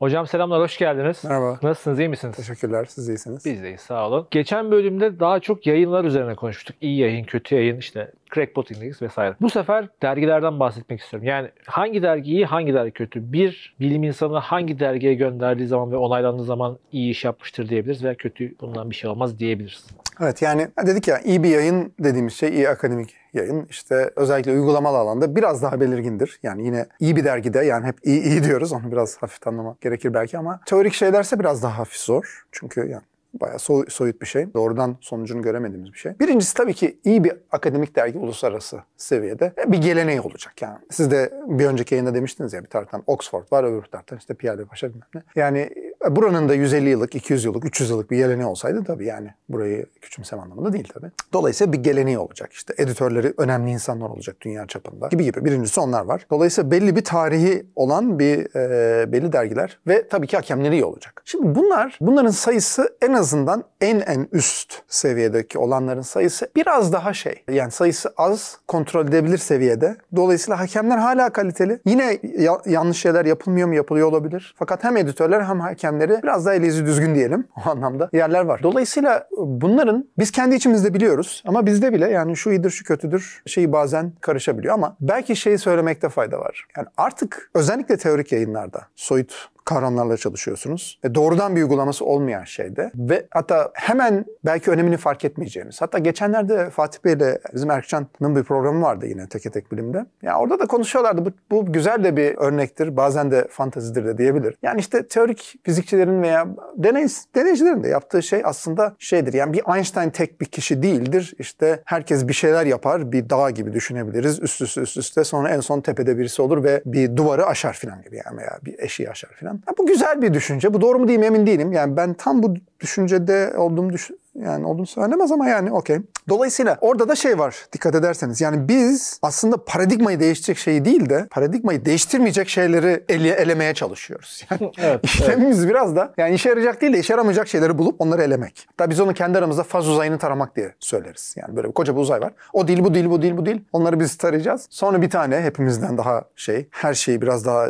Hocam selamlar, hoş geldiniz. Merhaba. Nasılsınız, iyi misiniz? Teşekkürler, siz iyisiniz. Biz de iyiyiz, sağ olun. Geçen bölümde daha çok yayınlar üzerine konuştuk. İyi yayın, kötü yayın, işte Crackpot Index vesaire. Bu sefer dergilerden bahsetmek istiyorum. Yani hangi dergiyi, hangi dergi kötü? Bir bilim insanı hangi dergiye gönderdiği zaman ve onaylandığı zaman iyi iş yapmıştır diyebiliriz veya kötü bundan bir şey olmaz diyebiliriz. Evet yani dedik ya iyi bir yayın dediğimiz şey iyi akademik yayın işte özellikle uygulamalı alanda biraz daha belirgindir. Yani yine iyi bir dergide yani hep iyi iyi diyoruz onu biraz hafif anlamak gerekir belki ama teorik şeylerse biraz daha hafif zor. Çünkü yani Bayağı soyut bir şey. Doğrudan sonucunu göremediğimiz bir şey. Birincisi tabii ki iyi bir akademik dergi uluslararası seviyede e, bir geleneği olacak yani. Siz de bir önceki yayında demiştiniz ya bir taraftan Oxford var öbür taraftan işte Piyade Paşa bilmem ne. Yani Buranın da 150 yıllık, 200 yıllık, 300 yıllık bir geleneği olsaydı tabii yani burayı küçümseme anlamında değil tabii. Dolayısıyla bir geleneği olacak işte. Editörleri önemli insanlar olacak dünya çapında gibi gibi. Birincisi onlar var. Dolayısıyla belli bir tarihi olan bir e, belli dergiler ve tabii ki hakemleri iyi olacak. Şimdi bunlar, bunların sayısı en azından en en üst seviyedeki olanların sayısı biraz daha şey. Yani sayısı az, kontrol edebilir seviyede. Dolayısıyla hakemler hala kaliteli. Yine ya yanlış şeyler yapılmıyor mu? Yapılıyor olabilir. Fakat hem editörler hem hakem yöntemleri biraz daha eli düzgün diyelim o anlamda yerler var. Dolayısıyla bunların biz kendi içimizde biliyoruz ama bizde bile yani şu iyidir şu kötüdür şeyi bazen karışabiliyor ama belki şeyi söylemekte fayda var. Yani artık özellikle teorik yayınlarda soyut kavramlarla çalışıyorsunuz. Ve doğrudan bir uygulaması olmayan şeyde ve hatta hemen belki önemini fark etmeyeceğimiz. Hatta geçenlerde Fatih Bey ile bizim Erkcan'ın bir programı vardı yine teke tek bilimde. Ya yani orada da konuşuyorlardı. Bu, bu güzel de bir örnektir. Bazen de fantazidir de diyebilir. Yani işte teorik fizikçilerin veya deney, deneycilerin de yaptığı şey aslında şeydir. Yani bir Einstein tek bir kişi değildir. İşte herkes bir şeyler yapar. Bir dağ gibi düşünebiliriz. Üst üste üst üste sonra en son tepede birisi olur ve bir duvarı aşar filan gibi yani veya bir eşiği aşar filan. Ya bu güzel bir düşünce. Bu doğru mu diyeyim emin değilim. Yani ben tam bu düşüncede olduğumu düşün. Yani olduğunu söylemez ama yani okey. Dolayısıyla orada da şey var dikkat ederseniz. Yani biz aslında paradigmayı değiştirecek şeyi değil de paradigmayı değiştirmeyecek şeyleri ele, elemeye çalışıyoruz. Yani evet, işlemimiz evet. biraz da yani işe yarayacak değil de işe yaramayacak şeyleri bulup onları elemek. Hatta biz onu kendi aramızda faz uzayını taramak diye söyleriz. Yani böyle bir koca bir uzay var. O dil bu dil bu dil bu dil. Onları biz tarayacağız. Sonra bir tane hepimizden daha şey her şeyi biraz daha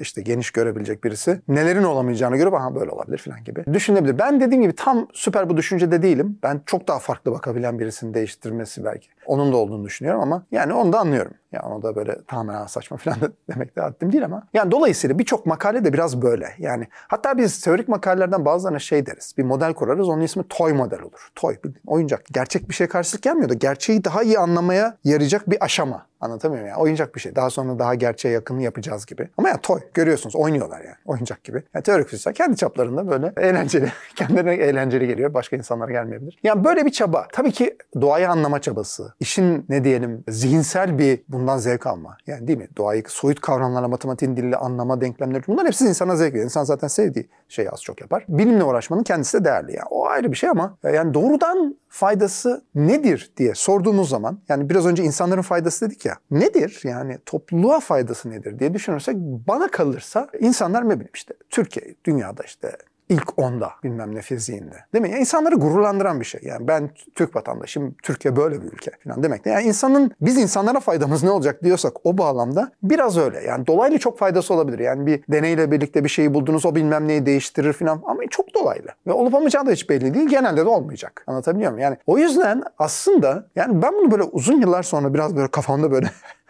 işte geniş görebilecek birisi. Nelerin olamayacağını görüp aha böyle olabilir falan gibi. Düşünebilir. Ben dediğim gibi tam süper bu düşün düşüncede değilim. Ben çok daha farklı bakabilen birisini değiştirmesi belki onun da olduğunu düşünüyorum ama yani onu da anlıyorum. yani onu da böyle tamamen saçma falan da demek de haddim değil ama. Yani dolayısıyla birçok makale de biraz böyle. Yani hatta biz teorik makalelerden bazılarına şey deriz. Bir model kurarız onun ismi toy model olur. Toy oyuncak. Gerçek bir şey karşılık gelmiyor da gerçeği daha iyi anlamaya yarayacak bir aşama. Anlatamıyorum yani. Oyuncak bir şey. Daha sonra daha gerçeğe yakını yapacağız gibi. Ama ya toy. Görüyorsunuz oynuyorlar yani. Oyuncak gibi. Yani teorik fizikçiler kendi çaplarında böyle eğlenceli. Kendilerine eğlenceli geliyor. Başka insanlara gelmeyebilir. Yani böyle bir çaba. Tabii ki doğayı anlama çabası. İşin ne diyelim zihinsel bir bundan zevk alma. Yani değil mi? Doğayı soyut kavramlarla matematiğin dili anlama denklemleri bunlar hepsi insana zevk veriyor. İnsan zaten sevdiği şeyi az çok yapar. Bilimle uğraşmanın kendisi de değerli. Yani o ayrı bir şey ama e, yani doğrudan faydası nedir diye sorduğumuz zaman yani biraz önce insanların faydası dedik ya nedir yani topluluğa faydası nedir diye düşünürsek bana kalırsa insanlar ne bileyim işte Türkiye dünyada işte ilk onda bilmem ne fiziğinde. Değil mi? Yani insanları gururlandıran bir şey. Yani ben Türk vatandaşım, Türkiye böyle bir ülke falan demek. De. Yani insanın biz insanlara faydamız ne olacak diyorsak o bağlamda biraz öyle. Yani dolaylı çok faydası olabilir. Yani bir deneyle birlikte bir şeyi buldunuz o bilmem neyi değiştirir falan ama çok dolaylı. Ve olup olmayacağı da hiç belli değil. Genelde de olmayacak. Anlatabiliyor muyum? Yani o yüzden aslında yani ben bunu böyle uzun yıllar sonra biraz böyle kafamda böyle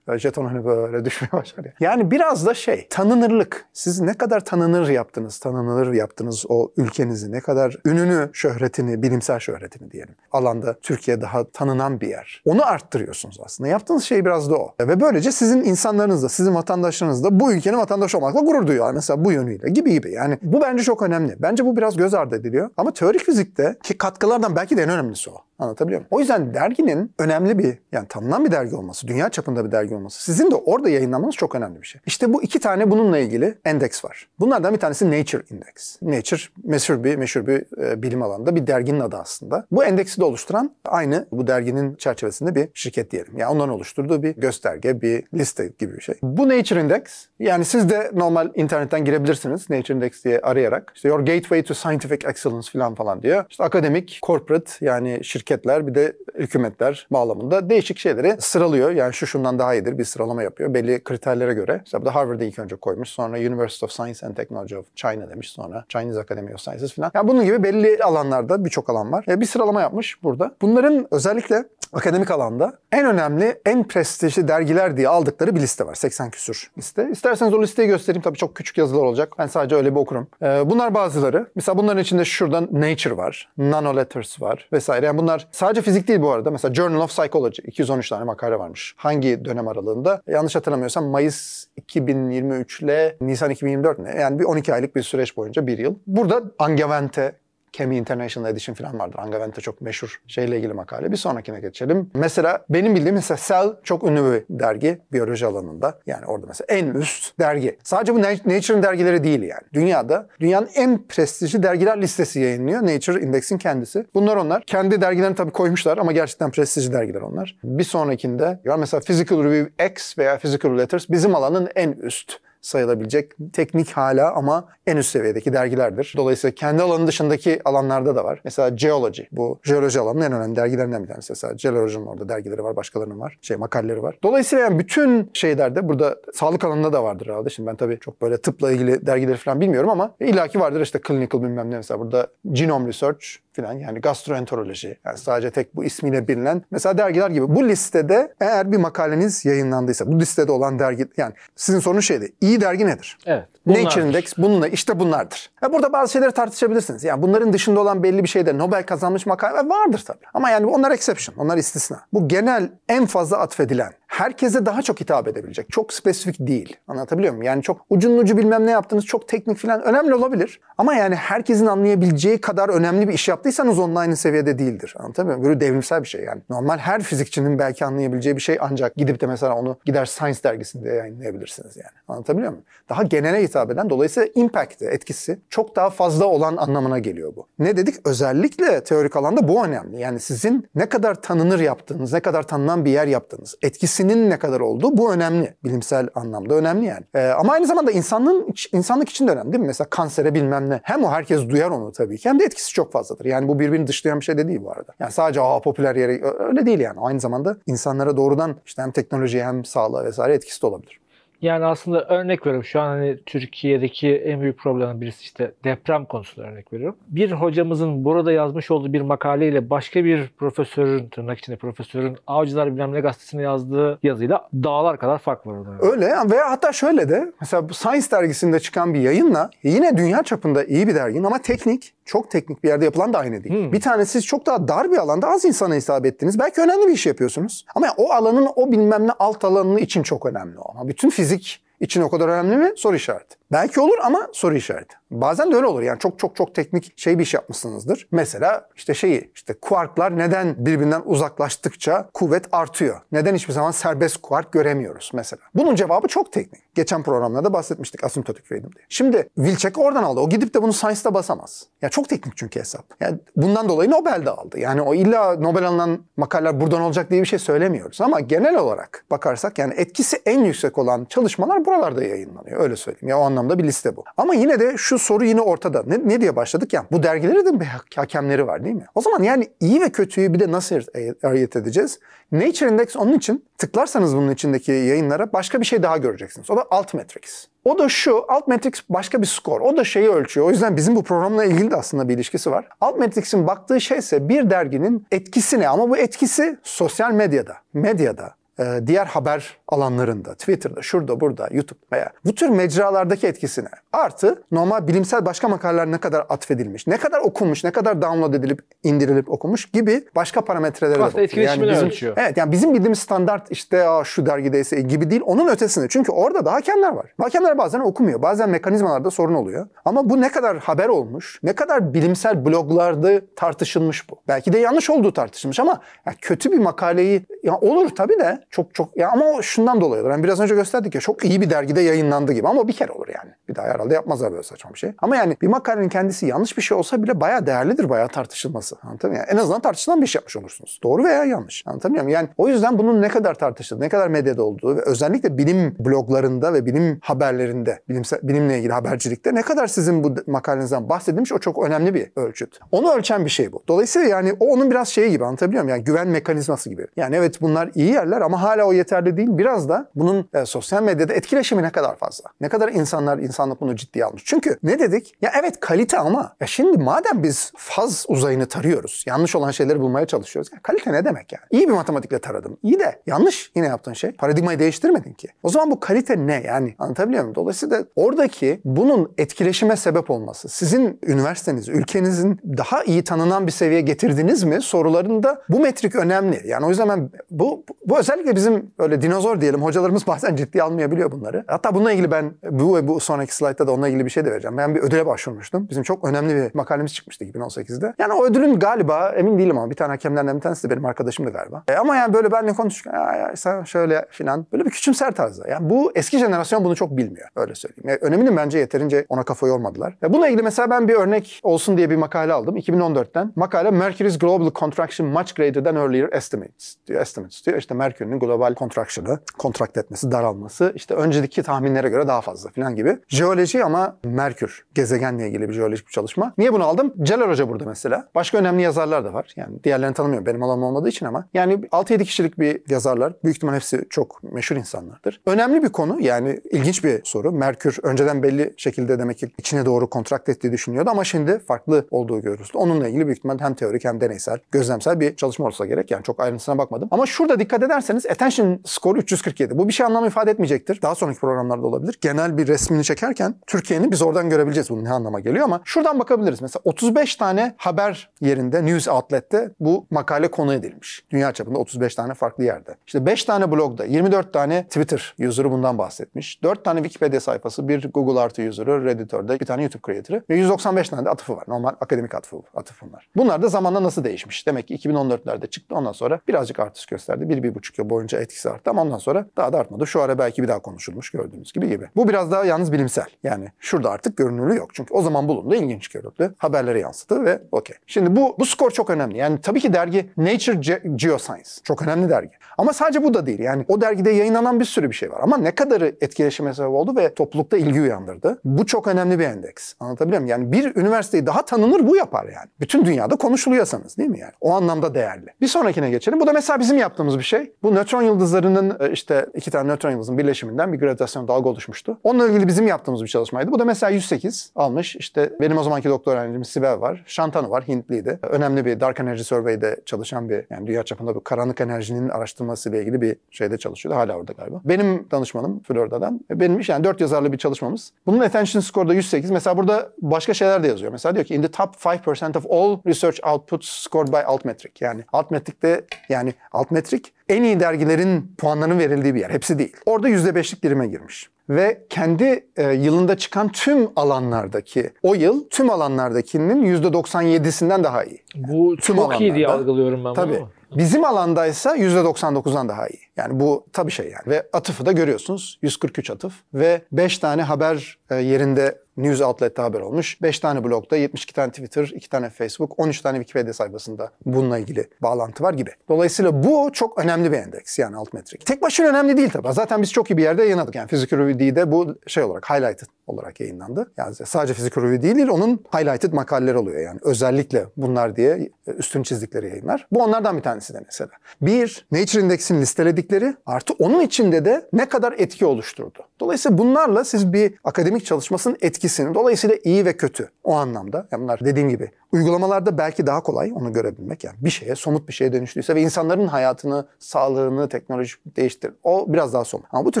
Jeton hani böyle düşmeye başlar. Yani biraz da şey, tanınırlık. Siz ne kadar tanınır yaptınız, tanınır yaptınız o ülkenizi, ne kadar ününü, şöhretini, bilimsel şöhretini diyelim. Alanda Türkiye daha tanınan bir yer. Onu arttırıyorsunuz aslında. Yaptığınız şey biraz da o. E ve böylece sizin insanlarınız da, sizin vatandaşlarınız da bu ülkenin vatandaşı olmakla gurur duyuyor. Mesela bu yönüyle gibi gibi. Yani bu bence çok önemli. Bence bu biraz göz ardı ediliyor. Ama teorik fizikte ki katkılardan belki de en önemlisi o. Anlatabiliyor muyum? O yüzden derginin önemli bir yani tanınan bir dergi olması, dünya çapında bir dergi olması, sizin de orada yayınlanmanız çok önemli bir şey. İşte bu iki tane bununla ilgili endeks var. Bunlardan bir tanesi Nature Index. Nature meşhur bir meşhur bir e, bilim alanında bir derginin adı aslında. Bu endeksi de oluşturan aynı bu derginin çerçevesinde bir şirket diyelim. Yani onların oluşturduğu bir gösterge, bir liste gibi bir şey. Bu Nature Index yani siz de normal internetten girebilirsiniz Nature Index diye arayarak. İşte your gateway to scientific excellence falan falan diyor. İşte akademik, corporate yani şirket şirketler bir de hükümetler bağlamında değişik şeyleri sıralıyor. Yani şu şundan daha iyidir bir sıralama yapıyor belli kriterlere göre. İşte burada Harvard'ı ilk önce koymuş. Sonra University of Science and Technology of China demiş. Sonra Chinese Academy of Sciences falan. Yani bunun gibi belli alanlarda birçok alan var. Yani e, bir sıralama yapmış burada. Bunların özellikle akademik alanda en önemli, en prestijli dergiler diye aldıkları bir liste var. 80 küsür liste. İsterseniz o listeyi göstereyim. Tabii çok küçük yazılar olacak. Ben sadece öyle bir okurum. Ee, bunlar bazıları. Mesela bunların içinde şuradan Nature var. Nano Letters var vesaire. Yani bunlar sadece fizik değil bu arada. Mesela Journal of Psychology. 213 tane makale varmış. Hangi dönem aralığında? E, yanlış hatırlamıyorsam Mayıs 2023 ile Nisan 2024 ne? Yani bir 12 aylık bir süreç boyunca bir yıl. Burada Angewandte Kemi International Edition falan vardır. Angaventa çok meşhur şeyle ilgili makale. Bir sonrakine geçelim. Mesela benim bildiğim mesela Cell çok ünlü bir dergi biyoloji alanında. Yani orada mesela en üst dergi. Sadece bu Nature'ın dergileri değil yani. Dünyada dünyanın en prestijli dergiler listesi yayınlıyor. Nature Index'in kendisi. Bunlar onlar. Kendi dergilerini tabii koymuşlar ama gerçekten prestijli dergiler onlar. Bir sonrakinde mesela Physical Review X veya Physical Letters bizim alanın en üst sayılabilecek teknik hala ama en üst seviyedeki dergilerdir. Dolayısıyla kendi alanı dışındaki alanlarda da var. Mesela Geology, bu jeoloji alanının en önemli dergilerinden bir tanesi. Mesela Geology'nin orada dergileri var, başkalarının var, şey makalleri var. Dolayısıyla yani bütün şeylerde burada sağlık alanında da vardır herhalde. Şimdi ben tabii çok böyle tıpla ilgili dergileri falan bilmiyorum ama illaki vardır işte clinical bilmem ne mesela burada Genome Research, filan yani gastroenteroloji. Yani sadece tek bu ismiyle bilinen mesela dergiler gibi. Bu listede eğer bir makaleniz yayınlandıysa bu listede olan dergi yani sizin sorunuz şeydi. iyi dergi nedir? Evet. Bunlardır. Nature Index bununla işte bunlardır. Ya burada bazı şeyleri tartışabilirsiniz. Yani bunların dışında olan belli bir şeyde Nobel kazanmış makale vardır tabii. Ama yani onlar exception, onlar istisna. Bu genel en fazla atfedilen herkese daha çok hitap edebilecek. Çok spesifik değil. Anlatabiliyor muyum? Yani çok ucun ucu bilmem ne yaptınız, çok teknik falan önemli olabilir. Ama yani herkesin anlayabileceği kadar önemli bir iş yaptıysanız onun aynı seviyede değildir. Anlatabiliyor muyum? Böyle devrimsel bir şey yani. Normal her fizikçinin belki anlayabileceği bir şey ancak gidip de mesela onu gider Science dergisinde yayınlayabilirsiniz yani. Anlatabiliyor muyum? Daha genele hitap hitap eden dolayısıyla impact'i, etkisi çok daha fazla olan anlamına geliyor bu. Ne dedik? Özellikle teorik alanda bu önemli. Yani sizin ne kadar tanınır yaptığınız, ne kadar tanınan bir yer yaptığınız, etkisinin ne kadar olduğu bu önemli. Bilimsel anlamda önemli yani. Ee, ama aynı zamanda insanlığın insanlık için de önemli değil mi? Mesela kansere bilmem ne. Hem o herkes duyar onu tabii ki hem de etkisi çok fazladır. Yani bu birbirini dışlayan bir şey de değil bu arada. Yani sadece aa popüler yere öyle değil yani. Aynı zamanda insanlara doğrudan işte hem teknoloji hem sağlığa vesaire etkisi de olabilir. Yani aslında örnek veriyorum şu an hani Türkiye'deki en büyük problemin birisi işte deprem konusunda örnek veriyorum. Bir hocamızın burada yazmış olduğu bir makaleyle başka bir profesörün tırnak içinde profesörün Avcılar bilmem ne gazetesine yazdığı yazıyla dağlar kadar fark var orada. Öyle veya hatta şöyle de mesela Science dergisinde çıkan bir yayınla yine dünya çapında iyi bir dergin ama teknik çok teknik bir yerde yapılan da aynı değil. Hmm. Bir tane siz çok daha dar bir alanda az insana hesap ettiniz. Belki önemli bir iş yapıyorsunuz. Ama yani o alanın o bilmem ne alt alanını için çok önemli o. Ama bütün fizik için o kadar önemli mi? Soru işareti. Belki olur ama soru işareti. Bazen de öyle olur. Yani çok çok çok teknik şey bir iş yapmışsınızdır. Mesela işte şeyi işte kuarklar neden birbirinden uzaklaştıkça kuvvet artıyor? Neden hiçbir zaman serbest kuark göremiyoruz mesela? Bunun cevabı çok teknik. Geçen programlarda bahsetmiştik asimtotik feydim diye. Şimdi Wilczek oradan aldı. O gidip de bunu Science'da basamaz. Ya yani çok teknik çünkü hesap. Yani bundan dolayı Nobel de aldı. Yani o illa Nobel alınan makaleler buradan olacak diye bir şey söylemiyoruz. Ama genel olarak bakarsak yani etkisi en yüksek olan çalışmalar bu buralarda yayınlanıyor öyle söyleyeyim. Ya o anlamda bir liste bu. Ama yine de şu soru yine ortada. Ne, ne diye başladık ya? Bu dergilere de hakemleri var değil mi? O zaman yani iyi ve kötüyü bir de nasıl ayırt edeceğiz? Nature Index onun için tıklarsanız bunun içindeki yayınlara başka bir şey daha göreceksiniz. O da Altmetrics. O da şu, Altmetrics başka bir skor. O da şeyi ölçüyor. O yüzden bizim bu programla ilgili de aslında bir ilişkisi var. Altmetrics'in baktığı şey ise bir derginin etkisi ne? Ama bu etkisi sosyal medyada, medyada, ee, diğer haber alanlarında, Twitter'da, şurada, burada, YouTube veya bu tür mecralardaki etkisine artı normal bilimsel başka makaleler ne kadar atfedilmiş, ne kadar okunmuş, ne kadar download edilip indirilip okunmuş gibi başka parametrelere de bakıyor. Yani bizim, ölçüyor. Evet yani bizim bildiğimiz standart işte şu dergideyse gibi değil onun ötesinde. Çünkü orada da hakemler var. Hakemler bazen okumuyor. Bazen mekanizmalarda sorun oluyor. Ama bu ne kadar haber olmuş, ne kadar bilimsel bloglarda tartışılmış bu. Belki de yanlış olduğu tartışılmış ama yani kötü bir makaleyi ya olur tabii de çok çok ya ama şundan dolayı ben Yani biraz önce gösterdik ya çok iyi bir dergide yayınlandı gibi ama bir kere olur yani. Bir daha herhalde yapmazlar böyle saçma bir şey. Ama yani bir makalenin kendisi yanlış bir şey olsa bile bayağı değerlidir bayağı tartışılması. Anlatabiliyor muyum? Yani en azından tartışılan bir şey yapmış olursunuz. Doğru veya yanlış. Anlatabiliyor muyum? Yani o yüzden bunun ne kadar tartışıldığı, ne kadar medyada olduğu ve özellikle bilim bloglarında ve bilim haberlerinde, bilimsel, bilimle ilgili habercilikte ne kadar sizin bu makalenizden bahsedilmiş o çok önemli bir ölçüt. Onu ölçen bir şey bu. Dolayısıyla yani o onun biraz şeyi gibi anlatabiliyor muyum? Yani güven mekanizması gibi. Yani evet bunlar iyi yerler ama hala o yeterli değil. Biraz da bunun e, sosyal medyada etkileşimi ne kadar fazla. Ne kadar insanlar, insanlık bunu ciddiye almış. Çünkü ne dedik? Ya evet kalite ama ya şimdi madem biz faz uzayını tarıyoruz. Yanlış olan şeyleri bulmaya çalışıyoruz. Ya kalite ne demek yani? İyi bir matematikle taradım. İyi de yanlış yine yaptığın şey. Paradigmayı değiştirmedin ki. O zaman bu kalite ne yani? Anlatabiliyor muyum? Dolayısıyla oradaki bunun etkileşime sebep olması, sizin üniversiteniz, ülkenizin daha iyi tanınan bir seviyeye getirdiniz mi sorularında bu metrik önemli. Yani o yüzden ben bu, bu özellikle Özellikle bizim öyle dinozor diyelim hocalarımız bazen ciddi almayabiliyor bunları. Hatta bununla ilgili ben bu, ve bu sonraki slaytta da onunla ilgili bir şey de vereceğim. Ben bir ödüle başvurmuştum. Bizim çok önemli bir makalemiz çıkmıştı 2018'de. Yani o ödülün galiba emin değilim ama bir tane hakemlerden bir tanesi de benim arkadaşımdı galiba. E, ama yani böyle benle konuşurken ya, ya sen şöyle filan böyle bir küçümser tarzda. Yani bu eski jenerasyon bunu çok bilmiyor öyle söyleyeyim. E, önemini bence yeterince ona kafa yormadılar. E, bununla ilgili mesela ben bir örnek olsun diye bir makale aldım 2014'ten. Makale Mercury's Global Contraction Much Greater Than Earlier Estimates diyor. Estimates diyor. İşte Mercury'nin global contraction'ı, kontrakt etmesi, daralması işte önceki tahminlere göre daha fazla falan gibi. Jeoloji ama Merkür, gezegenle ilgili bir jeolojik bir çalışma. Niye bunu aldım? Celal Hoca burada mesela. Başka önemli yazarlar da var. Yani diğerlerini tanımıyorum benim alanım olmadığı için ama. Yani 6-7 kişilik bir yazarlar. Büyük ihtimal hepsi çok meşhur insanlardır. Önemli bir konu yani ilginç bir soru. Merkür önceden belli şekilde demek ki içine doğru kontrakt ettiği düşünüyordu ama şimdi farklı olduğu görüldü. Onunla ilgili büyük ihtimal hem teorik hem deneysel, gözlemsel bir çalışma olsa gerek. Yani çok ayrıntısına bakmadım. Ama şurada dikkat ederseniz attention skoru 347. Bu bir şey anlam ifade etmeyecektir. Daha sonraki programlarda olabilir. Genel bir resmini çekerken Türkiye'nin biz oradan görebileceğiz bunun ne anlama geliyor ama şuradan bakabiliriz. Mesela 35 tane haber yerinde news outlet'te bu makale konu edilmiş. Dünya çapında 35 tane farklı yerde. İşte 5 tane blogda 24 tane Twitter user'ı bundan bahsetmiş. 4 tane Wikipedia sayfası, bir Google artı user'ı, Redditor'da bir tane YouTube creator'ı ve 195 tane de atıfı var. Normal akademik atıfı, atıf bunlar. Bunlar da zamanla nasıl değişmiş? Demek ki 2014'lerde çıktı ondan sonra birazcık artış gösterdi. 1-1,5 yıl boyunca boyunca etkisi arttı ama ondan sonra daha da artmadı. Şu ara belki bir daha konuşulmuş gördüğünüz gibi gibi. Bu biraz daha yalnız bilimsel. Yani şurada artık görünürlüğü yok. Çünkü o zaman bulundu, ilginç görüldü. Haberlere yansıdı ve okey. Şimdi bu bu skor çok önemli. Yani tabii ki dergi Nature Ge- Geoscience çok önemli dergi. Ama sadece bu da değil. Yani o dergide yayınlanan bir sürü bir şey var. Ama ne kadarı etkileşime sebep oldu ve toplulukta ilgi uyandırdı. Bu çok önemli bir endeks. Anlatabiliyor muyum? Yani bir üniversiteyi daha tanınır bu yapar yani. Bütün dünyada konuşuluyorsanız değil mi yani? O anlamda değerli. Bir sonrakine geçelim. Bu da mesela bizim yaptığımız bir şey. Bu nötron yıldızlarının e, işte iki tane nötron yıldızın birleşiminden bir gravitasyon dalga oluşmuştu. Onunla ilgili bizim yaptığımız bir çalışmaydı. Bu da mesela 108 almış. İşte benim o zamanki doktor öğrencim Sibel var. Şantanu var. Hintliydi. Önemli bir Dark Energy Survey'de çalışan bir yani dünya çapında bu karanlık enerjinin araştırma ile ilgili bir şeyde çalışıyordu. Hala orada galiba. Benim danışmanım Florida'dan. Benim iş yani dört yazarlı bir çalışmamız. Bunun attention score da 108. Mesela burada başka şeyler de yazıyor. Mesela diyor ki in the top 5% of all research outputs scored by Altmetric. Yani Altmetric'te yani Altmetric en iyi dergilerin puanlarının verildiği bir yer. Hepsi değil. Orada %5'lik birime girmiş ve kendi e, yılında çıkan tüm alanlardaki o yıl tüm alanlardakinin %97'sinden daha iyi. Bu yani, tüm çok iyi diye algılıyorum ben Tabii. bunu. Bizim alandaysa %99'dan daha iyi. Yani bu tabii şey yani. Ve atıfı da görüyorsunuz. 143 atıf ve 5 tane haber e, yerinde news outlet'te haber olmuş. 5 tane blogda, 72 tane Twitter, 2 tane Facebook, 13 tane Wikipedia sayfasında bununla ilgili bağlantı var gibi. Dolayısıyla bu çok önemli bir endeks yani alt metrik. Tek başına önemli değil tabii. Zaten biz çok iyi bir yerde yayınladık. Yani Physical Review'de bu şey olarak highlighted olarak yayınlandı. Yani sadece Physical Review değil, değil onun highlighted makaleler oluyor yani. Özellikle bunlar diye üstün çizdikleri yayınlar. Bu onlardan bir tanesi de mesela. Bir, Nature Index'in listeledikleri artı onun içinde de ne kadar etki oluşturdu. Dolayısıyla bunlarla siz bir akademik çalışmasının etkisi ikisini. Dolayısıyla iyi ve kötü o anlamda. Yani bunlar dediğim gibi uygulamalarda belki daha kolay onu görebilmek. Yani bir şeye somut bir şeye dönüştüyse ve insanların hayatını, sağlığını teknolojik değiştir. O biraz daha somut. Ama bu tür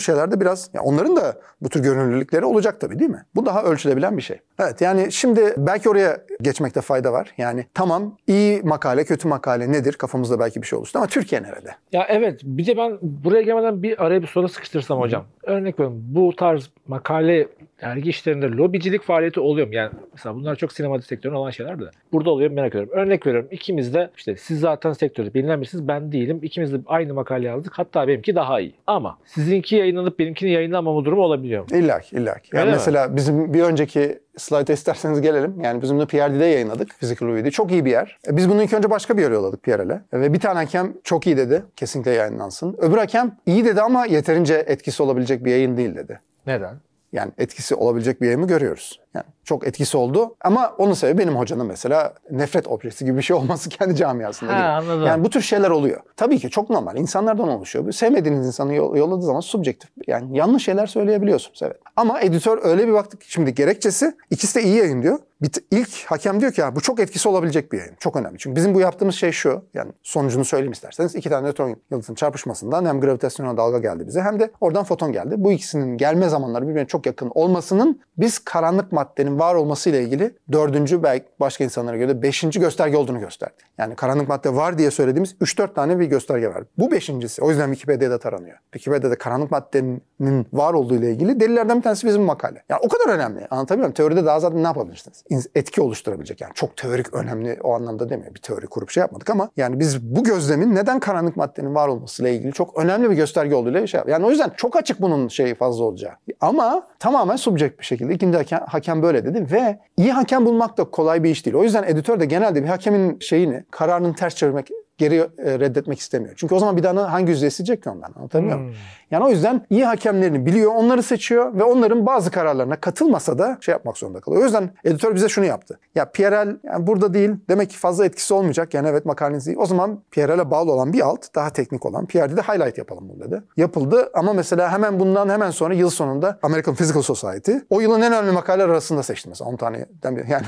şeylerde biraz ya onların da bu tür görünürlükleri olacak tabii değil mi? Bu daha ölçülebilen bir şey. Evet yani şimdi belki oraya geçmekte fayda var. Yani tamam iyi makale, kötü makale nedir? Kafamızda belki bir şey oluştu ama Türkiye nerede? Ya evet bir de ben buraya gelmeden bir araya bir soru sıkıştırsam hocam. Örnek veriyorum bu tarz makale dergi işlerinde lobicilik faaliyeti oluyor mu? Yani mesela bunlar çok sinema sektörünün olan şeyler de. Burada oluyor merak ediyorum. Örnek veriyorum. İkimiz de işte siz zaten sektörde bilinen birisiniz. Ben değilim. İkimiz de aynı makale yazdık. Hatta benimki daha iyi. Ama sizinki yayınlanıp benimkini yayınlanmama durumu olabiliyor mu? İlla ki illa ki. Yani Öyle mesela mi? bizim bir önceki slayta isterseniz gelelim. Yani bizim de PRD'de yayınladık Physical Review'de. Çok iyi bir yer. E, biz bunu ilk önce başka bir yere yolladık PRL'e. E, ve bir tane hakem çok iyi dedi. Kesinlikle yayınlansın. Öbür hakem iyi dedi ama yeterince etkisi olabilecek bir yayın değil dedi. Neden? yani etkisi olabilecek bir yayımı görüyoruz. Yani çok etkisi oldu. Ama onun sebebi benim hocanın mesela nefret objesi gibi bir şey olması kendi camiasında. Ha, anladım. Yani bu tür şeyler oluyor. Tabii ki çok normal. İnsanlardan oluşuyor. Sevmediğiniz insanı yolladığı zaman subjektif. Yani yanlış şeyler söyleyebiliyorsunuz evet. Ama editör öyle bir baktık. Şimdi gerekçesi ikisi de iyi yayın diyor. İlk hakem diyor ki ya bu çok etkisi olabilecek bir yayın. Çok önemli. Çünkü bizim bu yaptığımız şey şu. Yani sonucunu söyleyeyim isterseniz. iki tane nötron yıldızın çarpışmasından hem gravitasyonel dalga geldi bize hem de oradan foton geldi. Bu ikisinin gelme zamanları birbirine çok yakın olmasının biz karanlık maddenin var olmasıyla ilgili dördüncü belki başka insanlara göre beşinci gösterge olduğunu gösterdi. Yani karanlık madde var diye söylediğimiz 3-4 tane bir gösterge var. Bu beşincisi. O yüzden Wikipedia'da taranıyor. Wikipedia'da karanlık maddenin var olduğu ile ilgili delillerden bir tanesi bizim makale. Yani o kadar önemli. Anlatabiliyor muyum? Teoride daha zaten ne yapabilirsiniz? Etki oluşturabilecek. Yani çok teorik önemli o anlamda demiyor. Bir teori kurup şey yapmadık ama yani biz bu gözlemin neden karanlık maddenin var olmasıyla ilgili çok önemli bir gösterge olduğuyla şey yap. Yani o yüzden çok açık bunun şeyi fazla olacağı. Ama tamamen subjekt bir şekilde. ikinci hakem, hakem böyle dedi ve iyi hakem bulmak da kolay bir iş değil. O yüzden editör de genelde bir hakemin şeyini kararını ters çevirmek, geri e, reddetmek istemiyor. Çünkü o zaman bir daha hangi yüzde isteyecek ki ondan anlatamıyorum. Hmm. Yani o yüzden iyi hakemlerini biliyor, onları seçiyor ve onların bazı kararlarına katılmasa da şey yapmak zorunda kalıyor. O yüzden editör bize şunu yaptı. Ya PRL yani burada değil demek ki fazla etkisi olmayacak. Yani evet makaleniz iyi. O zaman PRL'e bağlı olan bir alt daha teknik olan PR'de de highlight yapalım bunu dedi. Yapıldı ama mesela hemen bundan hemen sonra yıl sonunda American Physical Society o yılın en önemli makaleler arasında seçti mesela 10 tane yani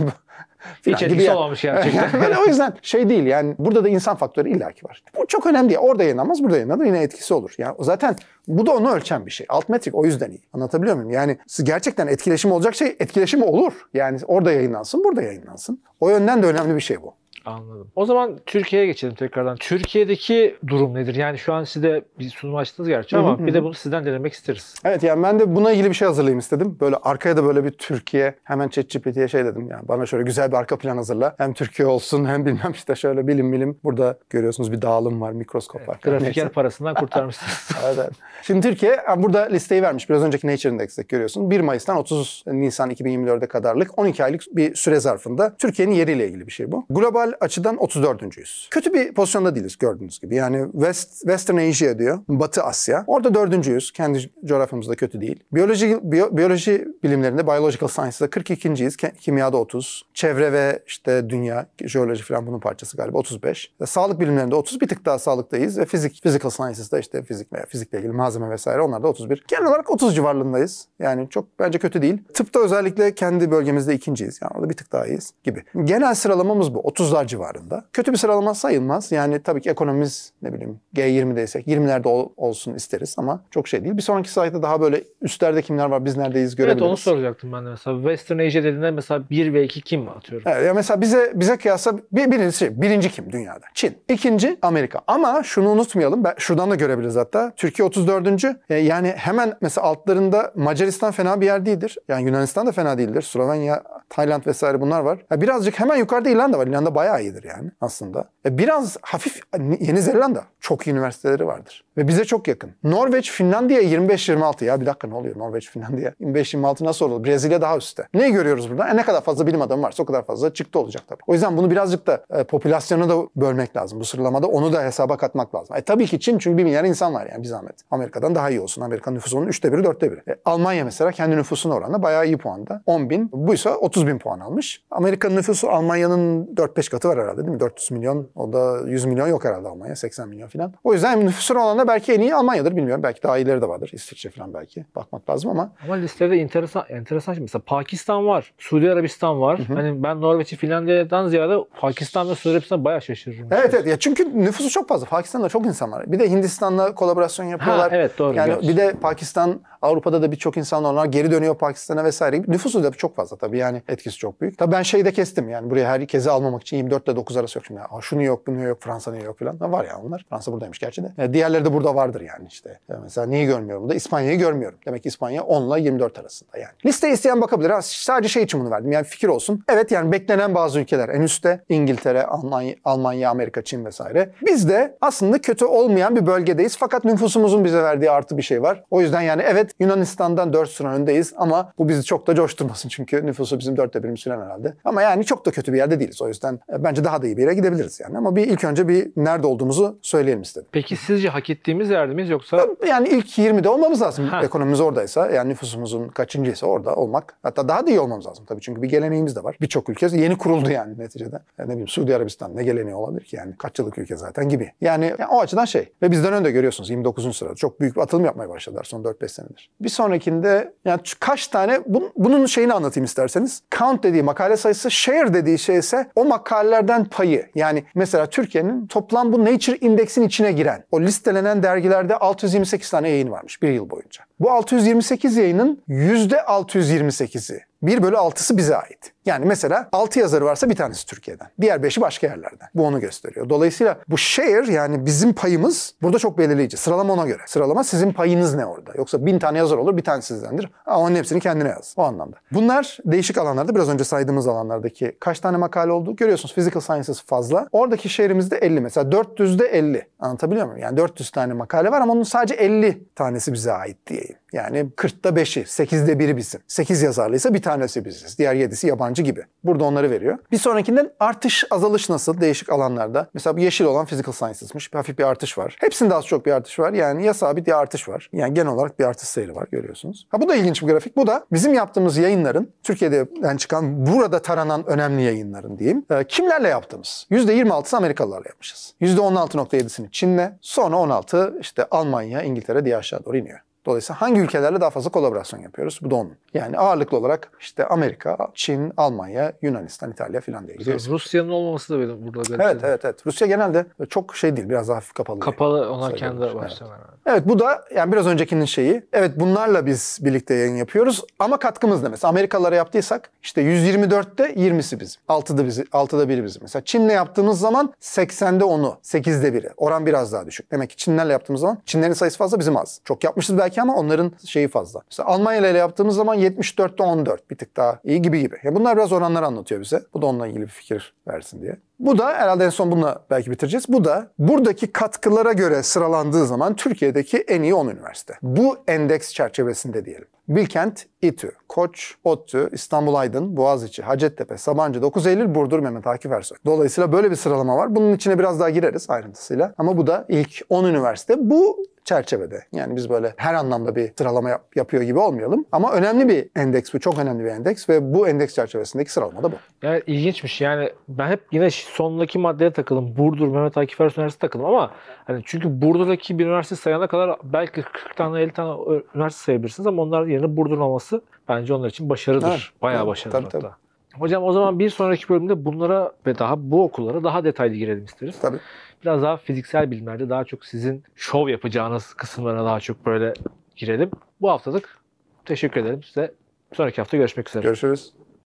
hiç etkisi olmamış gerçekten. yani o yüzden şey değil yani burada da insan faktörü illaki var. Bu çok önemli değil. Orada yayınlanmaz burada yayınlanır yine etkisi olur. Yani zaten bu da onu ölçen bir şey. Altmetrik o yüzden iyi. Anlatabiliyor muyum? Yani gerçekten etkileşim olacak şey etkileşim olur. Yani orada yayınlansın burada yayınlansın. O yönden de önemli bir şey bu. Anladım. O zaman Türkiye'ye geçelim tekrardan. Türkiye'deki durum nedir? Yani şu an size bir sunum açtınız gerçi ama hı hı. bir de bunu sizden dinlemek isteriz. Evet yani ben de buna ilgili bir şey hazırlayayım istedim. Böyle arkaya da böyle bir Türkiye hemen ChatGPT'ye şey dedim. Yani bana şöyle güzel bir arka plan hazırla. Hem Türkiye olsun hem bilmem işte şöyle bilim bilim. Burada görüyorsunuz bir dağılım var mikroskop evet, Grafiker Neyse. parasından kurtarmışsınız. evet, evet. Şimdi Türkiye burada listeyi vermiş. Biraz önceki Nature Index'te görüyorsun. 1 Mayıs'tan 30 Nisan 2024'e kadarlık 12 aylık bir süre zarfında Türkiye'nin yeriyle ilgili bir şey bu. Global küresel açıdan 34.yüz. Kötü bir pozisyonda değiliz gördüğünüz gibi. Yani West, Western Asia diyor. Batı Asya. Orada dördüncüyüz. Kendi coğrafyamızda kötü değil. Biyoloji, biyo, biyoloji bilimlerinde, biological science'da 42.yiz. Kimyada 30. Çevre ve işte dünya, jeoloji falan bunun parçası galiba 35. E, sağlık bilimlerinde 30. Bir tık daha sağlıktayız. Ve fizik, physical sciences'da işte fizik veya fizikle ilgili malzeme vesaire onlar da 31. Genel olarak 30 civarlığındayız Yani çok bence kötü değil. Tıpta özellikle kendi bölgemizde ikinciyiz. Yani orada bir tık daha iyiyiz gibi. Genel sıralamamız bu. 30 daha dolar civarında. Kötü bir sıralama sayılmaz. Yani tabii ki ekonomimiz ne bileyim G20'deysek 20'lerde ol, olsun isteriz ama çok şey değil. Bir sonraki slaytta daha böyle üstlerde kimler var biz neredeyiz görebiliriz. Evet onu soracaktım ben de mesela. Western Asia dediğinde mesela 1 ve 2 kim atıyorum? Evet, ya mesela bize bize kıyasla bir, birincisi, birinci kim dünyada? Çin. İkinci Amerika. Ama şunu unutmayalım. Ben, şuradan da görebiliriz hatta. Türkiye 34. E, yani hemen mesela altlarında Macaristan fena bir yer değildir. Yani Yunanistan da fena değildir. Slovenya, Tayland vesaire bunlar var. Ya birazcık hemen yukarıda İrlanda var. İrlanda bayağı bayağı iyidir yani aslında. E, biraz hafif Yeni Zelanda çok iyi üniversiteleri vardır. Ve bize çok yakın. Norveç, Finlandiya 25-26. Ya bir dakika ne oluyor Norveç, Finlandiya? 25-26 nasıl olur? Brezilya daha üstte. Ne görüyoruz burada? E ne kadar fazla bilim adamı varsa o kadar fazla çıktı olacak tabii. O yüzden bunu birazcık da e, popülasyonu da bölmek lazım. Bu sıralamada onu da hesaba katmak lazım. E tabii ki Çin çünkü bir milyar insan var yani bir zahmet. Amerika'dan daha iyi olsun. Amerika nüfusunun üçte biri, dörtte biri. E, Almanya mesela kendi nüfusuna oranla bayağı iyi puanda. 10 bin. bu ise 30 bin puan almış. Amerika'nın nüfusu Almanya'nın 4-5 katı fiyatı var herhalde değil mi? 400 milyon, o da 100 milyon yok herhalde Almanya, 80 milyon falan. O yüzden olan da belki en iyi Almanya'dır bilmiyorum. Belki daha iyileri de vardır. İsviçre falan belki. Bakmak lazım ama. Ama listede enteresan, enteresan şey. Mesela Pakistan var, Suudi Arabistan var. Hı-hı. Hani ben Norveç'i Finlandiya'dan ziyade Pakistan ve Suudi Arabistan'a bayağı şaşırırım. Evet evet. Ya çünkü nüfusu çok fazla. Pakistan'da çok insan var. Bir de Hindistan'la kolaborasyon yapıyorlar. Ha, evet doğru. Yani gerçekten. bir de Pakistan Avrupa'da da birçok insan onlar geri dönüyor Pakistan'a vesaire Nüfusu da çok fazla tabii yani etkisi çok büyük. Tabii ben şeyi de kestim yani buraya herkesi almamak için 24 ile 9 arası yok şimdi. Aa, şunu yok, bunu yok, Fransa niye yok falan. Ha, var ya onlar. Fransa buradaymış gerçi de. E, diğerleri de burada vardır yani işte. E, mesela niye görmüyorum burada? İspanya'yı görmüyorum. Demek ki İspanya 10 ile 24 arasında yani. Liste isteyen bakabilir. Ha, sadece şey için bunu verdim yani fikir olsun. Evet yani beklenen bazı ülkeler en üstte. İngiltere, Almanya, Almanya Amerika, Çin vesaire. Biz de aslında kötü olmayan bir bölgedeyiz. Fakat nüfusumuzun bize verdiği artı bir şey var. O yüzden yani evet Yunanistan'dan 4 sıra öndeyiz ama bu bizi çok da coşturmasın çünkü nüfusu bizim dörtte birimiz falan herhalde. Ama yani çok da kötü bir yerde değiliz. O yüzden e, bence daha da iyi bir yere gidebiliriz yani. Ama bir ilk önce bir nerede olduğumuzu söyleyelim istedim. Peki sizce hak ettiğimiz yerde miyiz yoksa? E, yani ilk 20'de olmamız lazım. Ha. Ekonomimiz oradaysa yani nüfusumuzun kaçıncıysa orada olmak. Hatta daha da iyi olmamız lazım tabii. Çünkü bir geleneğimiz de var. Birçok ülke yeni kuruldu yani neticede. Yani e, ne bileyim Suudi Arabistan ne geleneği olabilir ki yani. Kaç yıllık ülke zaten gibi. Yani, yani o açıdan şey. Ve bizden önde görüyorsunuz 29. sırada. Çok büyük bir atılım yapmaya başladılar son 4-5 senedir olabilir. Bir sonrakinde yani kaç tane bun, bunun şeyini anlatayım isterseniz. Count dediği makale sayısı, share dediği şey ise o makalelerden payı. Yani mesela Türkiye'nin toplam bu Nature Index'in içine giren o listelenen dergilerde 628 tane yayın varmış bir yıl boyunca. Bu 628 yayının %628'i 1 bölü 6'sı bize ait. Yani mesela 6 yazarı varsa bir tanesi Türkiye'den. Diğer 5'i başka yerlerden. Bu onu gösteriyor. Dolayısıyla bu share yani bizim payımız burada çok belirleyici. Sıralama ona göre. Sıralama sizin payınız ne orada? Yoksa bin tane yazar olur bir tane sizdendir. Ama onun hepsini kendine yaz. O anlamda. Bunlar değişik alanlarda biraz önce saydığımız alanlardaki kaç tane makale oldu görüyorsunuz. Physical Sciences fazla. Oradaki share'imizde 50 mesela. 400'de 50. Anlatabiliyor muyum? Yani 400 tane makale var ama onun sadece 50 tanesi bize ait diyeyim. Yani 40'ta 5'i, 8'de 1'i bizim. 8 yazarlıysa bir tanesi biziz. Diğer 7'si yabancı gibi. Burada onları veriyor. Bir sonrakinden artış, azalış nasıl değişik alanlarda? Mesela yeşil olan physical science'mış. Bir hafif bir artış var. Hepsinde az çok bir artış var. Yani ya sabit ya artış var. Yani genel olarak bir artış seyri var görüyorsunuz. Ha bu da ilginç bir grafik. Bu da bizim yaptığımız yayınların Türkiye'den çıkan burada taranan önemli yayınların diyeyim. E, kimlerle yaptığımız? %26'sı Amerikalılarla yapmışız. %16.7'sini Çin'le. Sonra 16 işte Almanya, İngiltere diye aşağı doğru iniyor. Dolayısıyla hangi ülkelerle daha fazla kolaborasyon yapıyoruz? Bu da onun. Yani ağırlıklı olarak işte Amerika, Çin, Almanya, Yunanistan, İtalya filan diye gidiyoruz. Rusya'nın olmaması da benim burada. Belki evet, evet, evet. Rusya genelde çok şey değil, biraz daha hafif kapalı. Kapalı, onlar kendi başlıyorlar. Evet. evet, bu da yani biraz öncekinin şeyi. Evet, bunlarla biz birlikte yayın yapıyoruz ama katkımız ne? Mesela Amerikalara yaptıysak işte 124'te 20'si bizim. 6'da bizi, 6'da biri bizim. Mesela Çin'le yaptığımız zaman 80'de 10'u, 8'de biri. Oran biraz daha düşük. Demek ki Çinlerle yaptığımız zaman Çinlerin sayısı fazla, bizim az. Çok yapmışız belki belki ama onların şeyi fazla. Mesela Almanya ile yaptığımız zaman 74'te 14 bir tık daha iyi gibi gibi. Ya bunlar biraz oranları anlatıyor bize. Bu da onunla ilgili bir fikir versin diye. Bu da herhalde en son bununla belki bitireceğiz. Bu da buradaki katkılara göre sıralandığı zaman Türkiye'deki en iyi 10 üniversite. Bu endeks çerçevesinde diyelim. Bilkent, İTÜ, Koç, ODTÜ, İstanbul Aydın, Boğaziçi, Hacettepe, Sabancı, 9 Eylül, Burdur, Mehmet Akif Ersoy. Dolayısıyla böyle bir sıralama var. Bunun içine biraz daha gireriz ayrıntısıyla. Ama bu da ilk 10 üniversite. Bu çerçevede. Yani biz böyle her anlamda bir sıralama yap- yapıyor gibi olmayalım. Ama önemli bir endeks bu. Çok önemli bir endeks ve bu endeks çerçevesindeki sıralama da bu. Yani ilginçmiş. Yani ben hep yine sondaki maddeye takılın. Burdur, Mehmet Akif Ersoy Üniversitesi takılın ama hani çünkü Burdur'daki bir üniversite sayana kadar belki 40 tane 50 tane üniversite sayabilirsiniz ama onların yerine Burdur olması bence onlar için başarıdır. Evet, Bayağı evet, başarıdır tabii, hatta. Tabii. Hocam o zaman bir sonraki bölümde bunlara ve daha bu okullara daha detaylı girelim isteriz. Tabii. Biraz daha fiziksel bilimlerde daha çok sizin şov yapacağınız kısımlara daha çok böyle girelim. Bu haftalık teşekkür ederim size. Sonraki hafta görüşmek üzere. Görüşürüz.